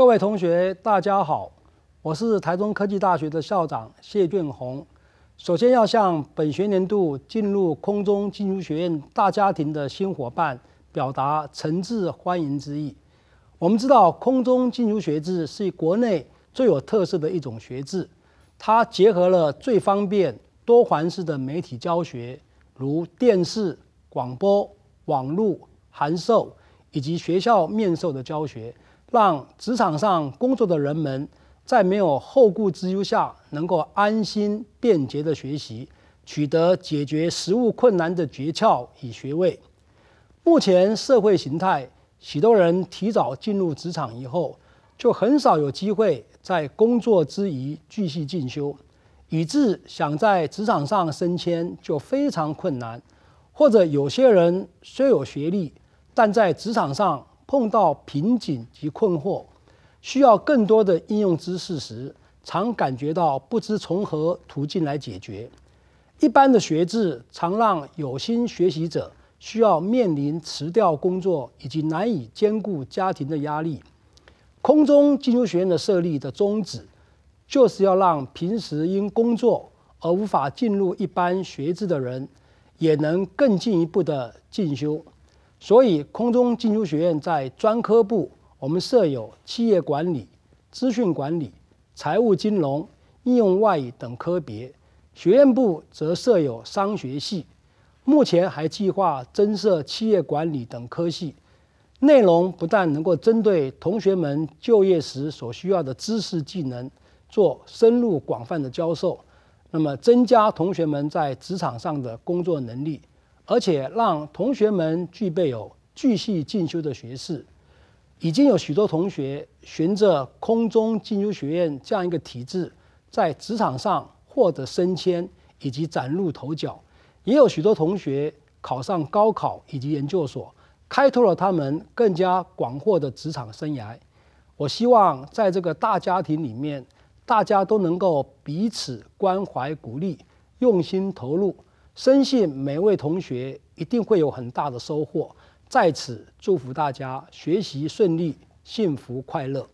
各位同学，大家好，我是台中科技大学的校长谢俊宏。首先要向本学年度进入空中金融学院大家庭的新伙伴表达诚挚欢迎之意。我们知道，空中金融学制是国内最有特色的一种学制，它结合了最方便、多环式的媒体教学，如电视、广播、网络、函授以及学校面授的教学。让职场上工作的人们在没有后顾之忧下，能够安心便捷的学习，取得解决实务困难的诀窍与学位。目前社会形态，许多人提早进入职场以后，就很少有机会在工作之余继续进修，以致想在职场上升迁就非常困难。或者有些人虽有学历，但在职场上。碰到瓶颈及困惑，需要更多的应用知识时，常感觉到不知从何途径来解决。一般的学制常让有心学习者需要面临辞掉工作以及难以兼顾家庭的压力。空中进修学院的设立的宗旨，就是要让平时因工作而无法进入一般学制的人，也能更进一步的进修。所以，空中进修学院在专科部，我们设有企业管理、资讯管理、财务金融、应用外语等科别；学院部则设有商学系，目前还计划增设企业管理等科系。内容不但能够针对同学们就业时所需要的知识技能做深入广泛的教授，那么增加同学们在职场上的工作能力。而且让同学们具备有继续进修的学士，已经有许多同学循着空中进修学院这样一个体制，在职场上获得升迁以及崭露头角，也有许多同学考上高考以及研究所，开拓了他们更加广阔的职场生涯。我希望在这个大家庭里面，大家都能够彼此关怀鼓励，用心投入。深信每位同学一定会有很大的收获，在此祝福大家学习顺利、幸福快乐。